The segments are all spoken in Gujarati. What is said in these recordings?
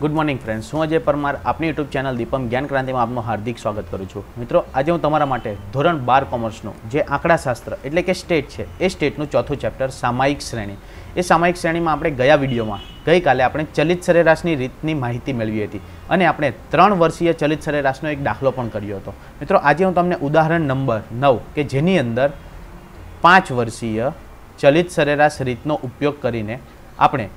ગુડ મોર્નિંગ ફ્રેન્ડ્સ હું અજય પરમાર આપની યુટ્યુબ ચેનલ દીપમ જ્ઞાન ક્રાંતિમાં આપનું હાર્દિક સ્વાગત કરું છું મિત્રો આજે હું તમારા માટે ધોરણ બાર કોમર્સનું જે આંકડાશાસ્ત્ર એટલે કે સ્ટેટ છે એ સ્ટેટનું ચોથું ચેપ્ટર સામાયિક શ્રેણી એ સામાયિક શ્રેણીમાં આપણે ગયા વિડીયોમાં ગઈકાલે આપણે ચલિત સરેરાશની રીતની માહિતી મેળવી હતી અને આપણે ત્રણ વર્ષીય ચલિત સરેરાશનો એક દાખલો પણ કર્યો હતો મિત્રો આજે હું તમને ઉદાહરણ નંબર નવ કે જેની અંદર પાંચ વર્ષીય ચલિત સરેરાશ રીતનો ઉપયોગ કરીને આપણે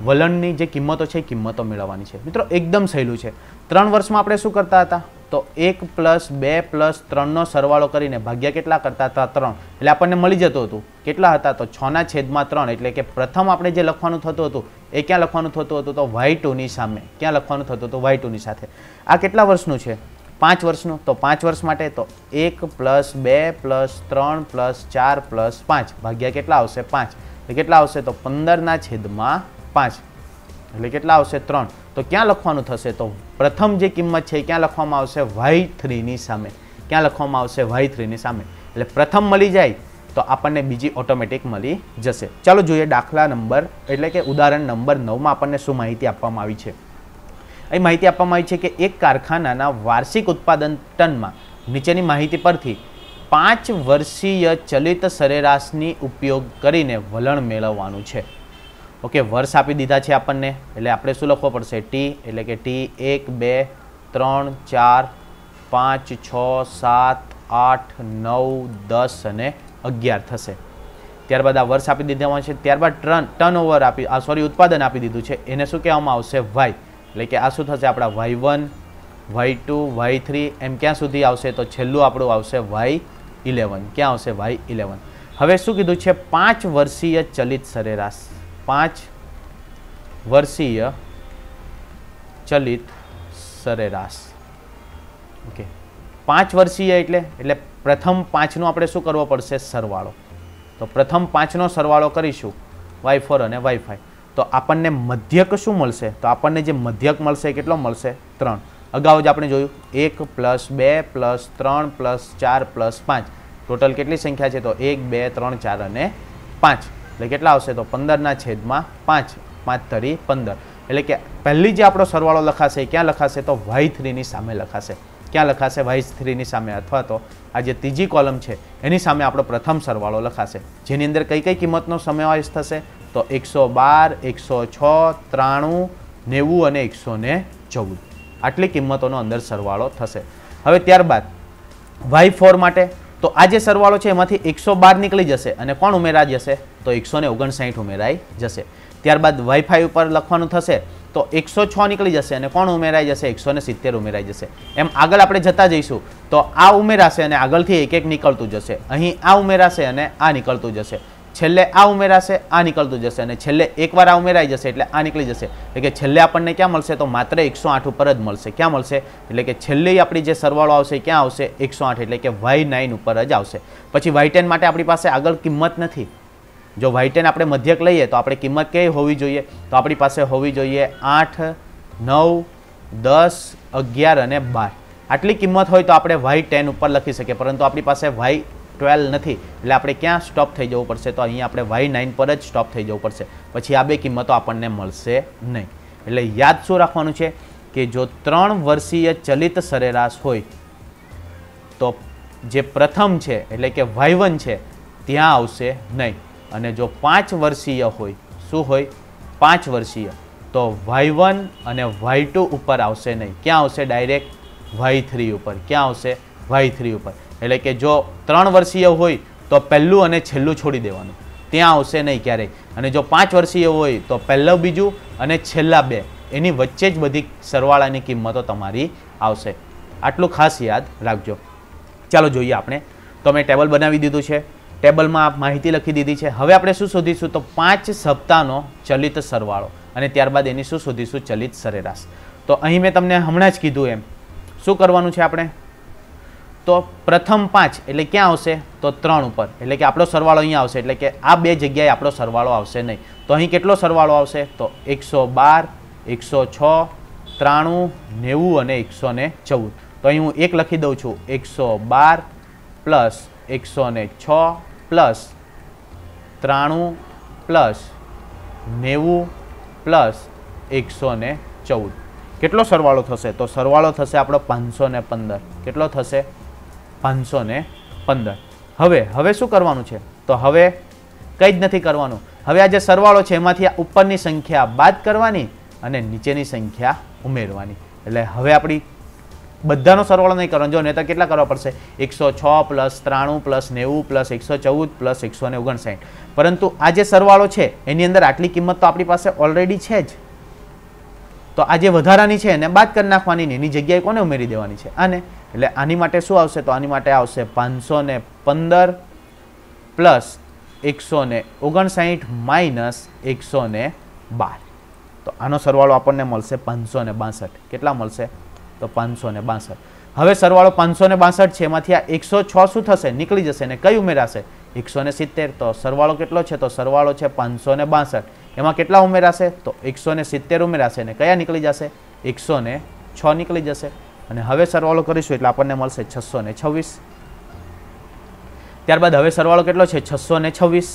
વલણની જે કિંમતો છે એ કિંમતો મેળવવાની છે મિત્રો એકદમ સહેલું છે ત્રણ વર્ષમાં આપણે શું કરતા હતા તો એક પ્લસ બે પ્લસ ત્રણનો સરવાળો કરીને ભાગ્યા કેટલા કરતા હતા ત્રણ એટલે આપણને મળી જતું હતું કેટલા હતા તો છના છેદમાં ત્રણ એટલે કે પ્રથમ આપણે જે લખવાનું થતું હતું એ ક્યાં લખવાનું થતું હતું તો વાય ટુની સામે ક્યાં લખવાનું થતું હતું વાય ટુની સાથે આ કેટલા વર્ષનું છે પાંચ વર્ષનું તો પાંચ વર્ષ માટે તો એક પ્લસ બે પ્લસ ત્રણ પ્લસ ચાર પ્લસ પાંચ ભાગ્યા કેટલા આવશે પાંચ કેટલા આવશે તો પંદરના છેદમાં પાંચ એટલે કેટલા આવશે ત્રણ તો ક્યાં લખવાનું થશે તો પ્રથમ જે કિંમત છે ક્યાં લખવામાં આવશે વાય થ્રીની સામે ક્યાં લખવામાં આવશે વાય થ્રીની સામે એટલે પ્રથમ મળી જાય તો આપણને બીજી ઓટોમેટિક મળી જશે ચાલો જોઈએ દાખલા નંબર એટલે કે ઉદાહરણ નંબર નવમાં આપણને શું માહિતી આપવામાં આવી છે એ માહિતી આપવામાં આવી છે કે એક કારખાનાના વાર્ષિક ઉત્પાદન ટનમાં નીચેની માહિતી પરથી પાંચ વર્ષીય ચલિત સરેરાશની ઉપયોગ કરીને વલણ મેળવવાનું છે ઓકે વર્ષ આપી દીધા છે આપણને એટલે આપણે શું લખવો પડશે ટી એટલે કે ટી એક બે ત્રણ ચાર પાંચ છ સાત આઠ નવ દસ અને અગિયાર થશે ત્યારબાદ આ વર્ષ આપી દીધામાં છે ત્યારબાદ ટર્ન ટર્ન ઓવર આપી આ સોરી ઉત્પાદન આપી દીધું છે એને શું કહેવામાં આવશે વાય એટલે કે આ શું થશે આપણા Y one Y two Y three એમ ક્યાં સુધી આવશે તો છેલ્લું આપણું આવશે વાય ઇલેવન ક્યાં આવશે વાય ઇલેવન હવે શું કીધું છે પાંચ વર્ષીય ચલિત સરેરાશ પાંચ વર્ષીય ચલિત સરેરાશ ઓકે પાંચ વર્ષીય એટલે એટલે પ્રથમ પાંચનો આપણે શું કરવો પડશે સરવાળો તો પ્રથમ પાંચનો સરવાળો કરીશું વાય ફોર અને વાઈફાઈ તો આપણને મધ્યક શું મળશે તો આપણને જે મધ્યક મળશે કેટલો મળશે ત્રણ અગાઉ જ આપણે જોયું એક પ્લસ બે પ્લસ ત્રણ પ્લસ ચાર પ્લસ પાંચ ટોટલ કેટલી સંખ્યા છે તો એક બે ત્રણ ચાર અને પાંચ એટલે કેટલા આવશે તો પંદરના છેદમાં પાંચ પાંચ તરી પંદર એટલે કે પહેલી જે આપણો સરવાળો લખાશે ક્યાં લખાશે તો વાય થ્રીની સામે લખાશે ક્યાં લખાશે વાય થ્રીની સામે અથવા તો આ જે ત્રીજી કોલમ છે એની સામે આપણો પ્રથમ સરવાળો લખાશે જેની અંદર કઈ કઈ કિંમતનો સમાવેશ થશે તો એકસો બાર એકસો છ ત્રાણું નેવું અને એકસો ને ચૌદ આટલી કિંમતોનો અંદર સરવાળો થશે હવે ત્યારબાદ વાય ફોર માટે તો આ જે સરવાળો છે એમાંથી એકસો બાર નીકળી જશે અને કોણ ઉમેરા જશે તો એકસો ને ઓગણસાઠ ઉમેરાઈ જશે ત્યારબાદ વાઈફાઈ ઉપર લખવાનું થશે તો એકસો છ નીકળી જશે અને કોણ ઉમેરાઈ જશે એકસો ને સિત્તેર ઉમેરાઈ જશે એમ આગળ આપણે જતા જઈશું તો આ ઉમેરાશે અને આગળથી એક એક નીકળતું જશે અહીં આ ઉમેરાશે અને આ નીકળતું જશે છેલ્લે આ ઉમેરાશે આ નીકળતું જશે અને છેલ્લે એકવાર આ ઉમેરાઈ જશે એટલે આ નીકળી જશે એટલે કે છેલ્લે આપણને ક્યાં મળશે તો માત્ર એકસો આઠ ઉપર જ મળશે ક્યાં મળશે એટલે કે છેલ્લે આપણી જે સરવાળો આવશે ક્યાં આવશે એકસો આઠ એટલે કે વાય નાઇન ઉપર જ આવશે પછી વાય ટેન માટે આપણી પાસે આગળ કિંમત નથી જો વાય ટેન આપણે મધ્યક લઈએ તો આપણે કિંમત કઈ હોવી જોઈએ તો આપણી પાસે હોવી જોઈએ આઠ નવ દસ અગિયાર અને બાર આટલી કિંમત હોય તો આપણે વાય ટેન ઉપર લખી શકીએ પરંતુ આપણી પાસે વાય ટ્વેલ્વ નથી એટલે આપણે ક્યાં સ્ટોપ થઈ જવું પડશે તો અહીંયા આપણે વાય નાઇન પર જ સ્ટોપ થઈ જવું પડશે પછી આ બે કિંમતો આપણને મળશે નહીં એટલે યાદ શું રાખવાનું છે કે જો ત્રણ વર્ષીય ચલિત સરેરાશ હોય તો જે પ્રથમ છે એટલે કે વન છે ત્યાં આવશે નહીં અને જો પાંચ વર્ષીય હોય શું હોય પાંચ વર્ષીય તો વાય વન અને વાય ટુ ઉપર આવશે નહીં ક્યાં આવશે ડાયરેક્ટ વાય થ્રી ઉપર ક્યાં આવશે વાય થ્રી ઉપર એટલે કે જો ત્રણ વર્ષીય હોય તો પહેલું અને છેલ્લું છોડી દેવાનું ત્યાં આવશે નહીં ક્યારેય અને જો પાંચ વર્ષીય હોય તો પહેલું બીજું અને છેલ્લા બે એની વચ્ચે જ બધી સરવાળાની કિંમતો તમારી આવશે આટલું ખાસ યાદ રાખજો ચાલો જોઈએ આપણે તો મેં ટેબલ બનાવી દીધું છે ટેબલમાં માહિતી લખી દીધી છે હવે આપણે શું શોધીશું તો પાંચ સપ્તાહનો ચલિત સરવાળો અને ત્યારબાદ એની શું શોધીશું ચલિત સરેરાશ તો અહીં મેં તમને હમણાં જ કીધું એમ શું કરવાનું છે આપણે તો પ્રથમ પાંચ એટલે ક્યાં આવશે તો ત્રણ ઉપર એટલે કે આપણો સરવાળો અહીંયા આવશે એટલે કે આ બે જગ્યાએ આપણો સરવાળો આવશે નહીં તો અહીં કેટલો સરવાળો આવશે તો એકસો બાર એકસો છ ત્રાણું નેવું અને એકસો ને ચૌદ તો અહીં હું એક લખી દઉં છું એકસો બાર પ્લસ એકસો ને છ પ્લસ ત્રાણું પ્લસ નેવું પ્લસ એકસો ને ચૌદ કેટલો સરવાળો થશે તો સરવાળો થશે આપણો પાંચસો ને પંદર કેટલો થશે પાંચસો ને પંદર હવે હવે શું કરવાનું છે તો હવે કંઈ જ નથી કરવાનું હવે આ જે સરવાળો છે એમાંથી ઉપરની સંખ્યા બાદ કરવાની અને નીચેની સંખ્યા ઉમેરવાની એટલે હવે આપણી બધાનો સરવાળો નહીં કરવાનો જો નહીં તો કેટલા કરવા પડશે એકસો છ પ્લસ ત્રાણું પ્લસ નેવું પ્લસ એકસો ચૌદ પ્લસ એકસો ને ઓગણસાઠ પરંતુ આ જે સરવાળો છે એની અંદર આટલી કિંમત તો આપણી પાસે ઓલરેડી છે જ તો આ જે વધારાની છે એને બાદ કરી નાખવાની એની જગ્યાએ કોને ઉમેરી દેવાની છે આને એટલે આની માટે શું આવશે તો આની માટે આવશે પાંચસો ને પંદર પ્લસ એકસો ને ઓગણસાઠ માઇનસ એકસો ને બાર તો આનો સરવાળો આપણને મળશે પાંચસો ને બાસઠ કેટલા મળશે તો પાંચસો ને બાસઠ હવે સરવાળો પાંચસો ને બાસઠ છે એમાંથી આ એકસો છ શું થશે નીકળી જશે ને કઈ ઉમેરાશે એકસો ને સિત્તેર તો સરવાળો કેટલો છે તો સરવાળો છે પાંચસો ને બાસઠ એમાં કેટલા ઉમેરાશે તો એકસો ને સિત્તેર ઉમેરાશે ને કયા નીકળી જશે એકસો ને છ નીકળી જશે અને હવે સરવાળો કરીશું એટલે આપણને મળશે છસો ને છવ્વીસ ત્યારબાદ હવે સરવાળો કેટલો છે છસો ને છવ્વીસ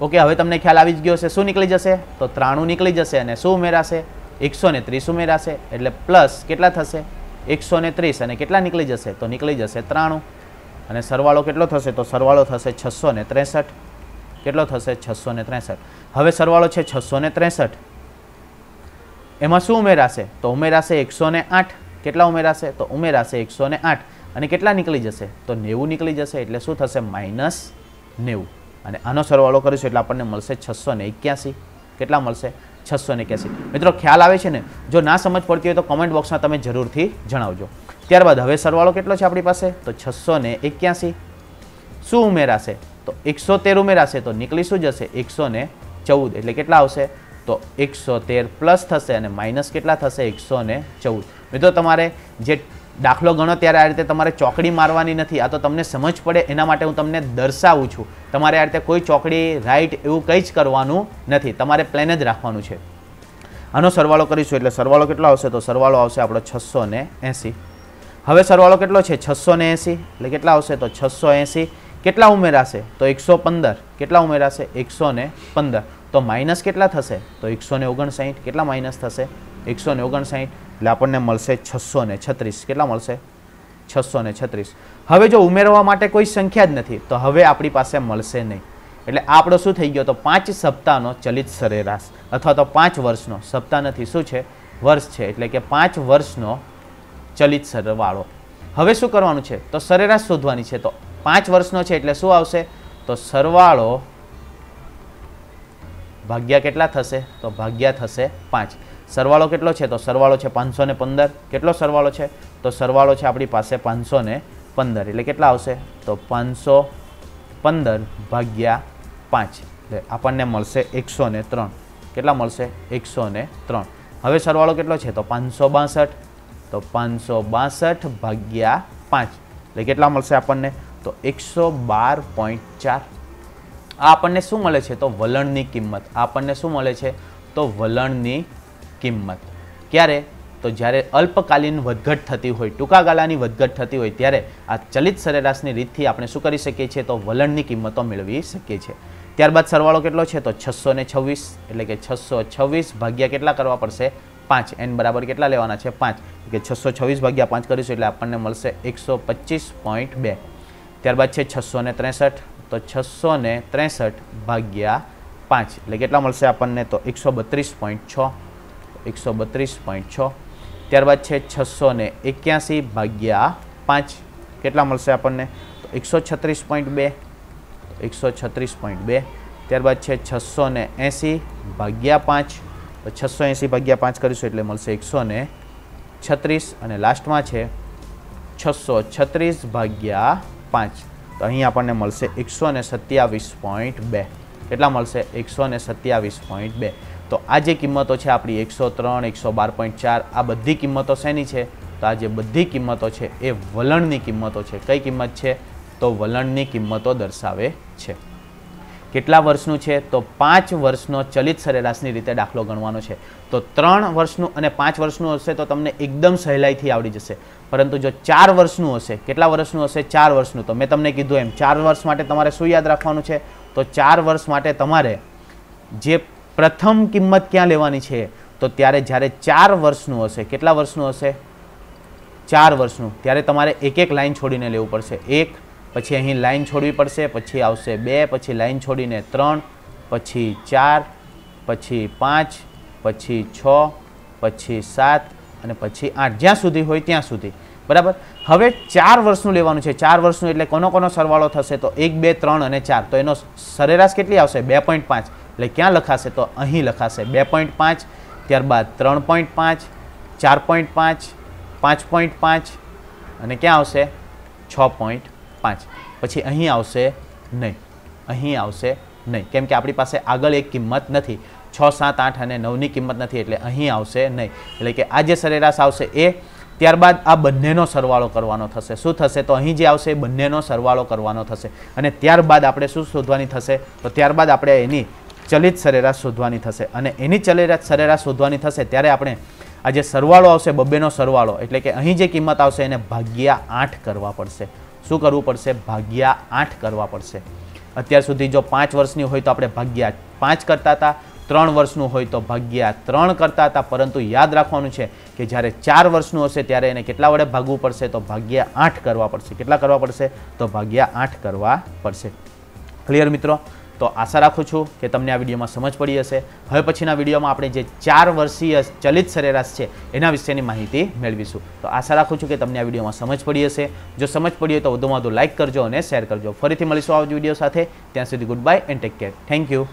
ઓકે હવે તમને ખ્યાલ આવી જ ગયો છે શું નીકળી જશે તો ત્રાણું નીકળી જશે અને શું ઉમેરાશે એકસો ને ત્રીસ ઉમેરાશે એટલે પ્લસ કેટલા થશે એકસો ને ત્રીસ અને કેટલા નીકળી જશે તો નીકળી જશે ત્રાણું અને સરવાળો કેટલો થશે તો સરવાળો થશે છસો ને ત્રેસઠ કેટલો થશે છસો ને ત્રેસઠ હવે સરવાળો છે છસો ને ત્રેસઠ એમાં શું ઉમેરાશે તો ઉમેરાશે એકસો ને આઠ કેટલા ઉમેરાશે તો ઉમેરાશે એકસો ને આઠ અને કેટલા નીકળી જશે તો નેવું નીકળી જશે એટલે શું થશે માઇનસ નેવું અને આનો સરવાળો કરીશું એટલે આપણને મળશે છસો ને એક્યાસી કેટલા મળશે છસો ને એક્યાસી મિત્રો ખ્યાલ આવે છે ને જો ના સમજ પડતી હોય તો કોમેન્ટ બોક્સમાં તમે જરૂરથી જણાવજો ત્યારબાદ હવે સરવાળો કેટલો છે આપણી પાસે તો છસો ને એક્યાસી શું ઉમેરાશે તો એકસો તેર ઉમેરાશે તો નીકળી શું જશે એકસો ને ચૌદ એટલે કેટલા આવશે તો એકસો તેર પ્લસ થશે અને માઇનસ કેટલા થશે એકસો ને ચૌદ મિત્રો તમારે જે દાખલો ગણો ત્યારે આ રીતે તમારે ચોકડી મારવાની નથી આ તો તમને સમજ પડે એના માટે હું તમને દર્શાવું છું તમારે આ રીતે કોઈ ચોકડી રાઈટ એવું કંઈ જ કરવાનું નથી તમારે પ્લેન જ રાખવાનું છે આનો સરવાળો કરીશું એટલે સરવાળો કેટલો આવશે તો સરવાળો આવશે આપણો છસો ને એંસી હવે સરવાળો કેટલો છે છસો એંસી એટલે કેટલા આવશે તો છસો એંસી કેટલા ઉમેરાશે તો એકસો પંદર કેટલા ઉમેરાશે એકસો ને પંદર તો માઇનસ કેટલા થશે તો એકસો ને ઓગણસાઠ કેટલા માઇનસ થશે એકસો ને ઓગણસાઠ એટલે આપણને મળશે છસો ને છત્રીસ કેટલા મળશે છસો ને છત્રીસ હવે જો ઉમેરવા માટે કોઈ સંખ્યા જ નથી તો હવે આપણી પાસે મળશે નહીં એટલે આપણો શું થઈ ગયો તો પાંચ સપ્તાહનો ચલિત સરેરાશ અથવા તો પાંચ વર્ષનો સપ્તાહ નથી શું છે વર્ષ છે એટલે કે પાંચ વર્ષનો ચલિત સરવાળો હવે શું કરવાનું છે તો સરેરાશ શોધવાની છે તો પાંચ વર્ષનો છે એટલે શું આવશે તો સરવાળો ભાગ્યા કેટલા થશે તો ભાગ્યા થશે પાંચ સરવાળો કેટલો છે તો સરવાળો છે પાંચસો ને પંદર કેટલો સરવાળો છે તો સરવાળો છે આપણી પાસે પાંચસો ને પંદર એટલે કેટલા આવશે તો પાંચસો પંદર ભાગ્યા પાંચ એટલે આપણને મળશે એકસો ને ત્રણ કેટલા મળશે એકસો ને ત્રણ હવે સરવાળો કેટલો છે તો પાંચસો બાસઠ તો પાંચસો બાસઠ ભાગ્યા પાંચ એટલે કેટલા મળશે આપણને તો એકસો બાર પોઈન્ટ ચાર આ આપણને શું મળે છે તો વલણની કિંમત આપણને શું મળે છે તો વલણની કિંમત ક્યારે તો જ્યારે અલ્પકાલીન વધઘટ થતી હોય ટૂંકા ગાળાની વધઘટ થતી હોય ત્યારે આ ચલિત સરેરાશની રીતથી આપણે શું કરી શકીએ છીએ તો વલણની કિંમતો મેળવી શકીએ છીએ ત્યારબાદ સરવાળો કેટલો છે તો છસો છવ્વીસ એટલે કે છસો છવ્વીસ ભાગ્યા કેટલા કરવા પડશે પાંચ એન બરાબર કેટલા લેવાના છે પાંચ કે છસો છવ્વીસ ભાગ્યા પાંચ કરીશું એટલે આપણને મળશે એકસો પચીસ પોઈન્ટ બે ત્યારબાદ છે છસો ને ત્રેસઠ તો છસો ને ત્રેસઠ ભાગ્યા પાંચ એટલે કેટલા મળશે આપણને તો એકસો બત્રીસ પોઈન્ટ છ એકસો બત્રીસ પોઈન્ટ છ ત્યારબાદ છે છસો ને એક્યાસી ભાગ્યા પાંચ કેટલા મળશે આપણને તો એકસો છત્રીસ પોઈન્ટ બે એકસો છત્રીસ પોઈન્ટ બે ત્યારબાદ છે છસો ને એંસી ભાગ્યા પાંચ છસો એંસી ભાગ્યા પાંચ કરીશું એટલે મળશે એકસો ને છત્રીસ અને લાસ્ટમાં છે છસો છત્રીસ ભાગ્યા પાંચ તો અહીં આપણને મળશે એકસો ને સત્યાવીસ પોઈન્ટ બે કેટલા મળશે એકસો ને સત્યાવીસ પોઈન્ટ બે તો આ જે કિંમતો છે આપણી એકસો ત્રણ એકસો બાર પોઈન્ટ ચાર આ બધી કિંમતો શેની છે તો આ જે બધી કિંમતો છે એ વલણની કિંમતો છે કઈ કિંમત છે તો વલણની કિંમતો દર્શાવે છે કેટલા વર્ષનું છે તો પાંચ વર્ષનો ચલિત સરેરાશની રીતે દાખલો ગણવાનો છે તો ત્રણ વર્ષનું અને પાંચ વર્ષનું હશે તો તમને એકદમ સહેલાઈથી આવડી જશે પરંતુ જો ચાર વર્ષનું હશે કેટલા વર્ષનું હશે ચાર વર્ષનું તો મેં તમને કીધું એમ ચાર વર્ષ માટે તમારે શું યાદ રાખવાનું છે તો ચાર વર્ષ માટે તમારે જે પ્રથમ કિંમત ક્યાં લેવાની છે તો ત્યારે જ્યારે ચાર વર્ષનું હશે કેટલા વર્ષનું હશે ચાર વર્ષનું ત્યારે તમારે એક એક લાઇન છોડીને લેવું પડશે એક પછી અહીં લાઇન છોડવી પડશે પછી આવશે બે પછી લાઇન છોડીને ત્રણ પછી ચાર પછી પાંચ પછી છ પછી સાત અને પછી આઠ જ્યાં સુધી હોય ત્યાં સુધી બરાબર હવે ચાર વર્ષનું લેવાનું છે ચાર વર્ષનું એટલે કોનો કોનો સરવાળો થશે તો એક બે ત્રણ અને ચાર તો એનો સરેરાશ કેટલી આવશે બે પોઈન્ટ પાંચ એટલે ક્યાં લખાશે તો અહીં લખાશે બે પોઈન્ટ પાંચ ત્યારબાદ ત્રણ પોઈન્ટ પાંચ ચાર પોઈન્ટ પાંચ પાંચ પોઈન્ટ પાંચ અને ક્યાં આવશે છ પોઈન્ટ પાંચ પછી અહીં આવશે નહીં અહીં આવશે નહીં કેમ કે આપણી પાસે આગળ એક કિંમત નથી છ સાત આઠ અને નવની કિંમત નથી એટલે અહીં આવશે નહીં એટલે કે આ જે સરેરાશ આવશે એ ત્યારબાદ આ બંનેનો સરવાળો કરવાનો થશે શું થશે તો અહીં જે આવશે એ બંનેનો સરવાળો કરવાનો થશે અને ત્યારબાદ આપણે શું શોધવાની થશે તો ત્યારબાદ આપણે એની ચલિત સરેરાશ શોધવાની થશે અને એની ચલિત સરેરાશ શોધવાની થશે ત્યારે આપણે આ જે સરવાળો આવશે બબ્બેનો સરવાળો એટલે કે અહીં જે કિંમત આવશે એને ભાગ્યા આઠ કરવા પડશે શું કરવું પડશે ભાગ્યા આઠ કરવા પડશે અત્યાર સુધી જો પાંચ વર્ષની હોય તો આપણે ભાગ્યા પાંચ કરતા હતા ત્રણ વર્ષનું હોય તો ભાગ્યા ત્રણ કરતા હતા પરંતુ યાદ રાખવાનું છે કે જ્યારે ચાર વર્ષનું હશે ત્યારે એને કેટલા વડે ભાગવું પડશે તો ભાગ્યા આઠ કરવા પડશે કેટલા કરવા પડશે તો ભાગ્યા આઠ કરવા પડશે ક્લિયર મિત્રો તો આશા રાખું છું કે તમને આ વિડીયોમાં સમજ પડી હશે હવે પછીના વિડીયોમાં આપણે જે ચાર વર્ષીય ચલિત સરેરાશ છે એના વિશેની માહિતી મેળવીશું તો આશા રાખું છું કે તમને આ વિડીયોમાં સમજ પડી હશે જો સમજ પડી હોય તો વધુમાં વધુ લાઇક કરજો અને શેર કરજો ફરીથી મળીશું આ વિડીયો સાથે ત્યાં સુધી goodbye and take care thank you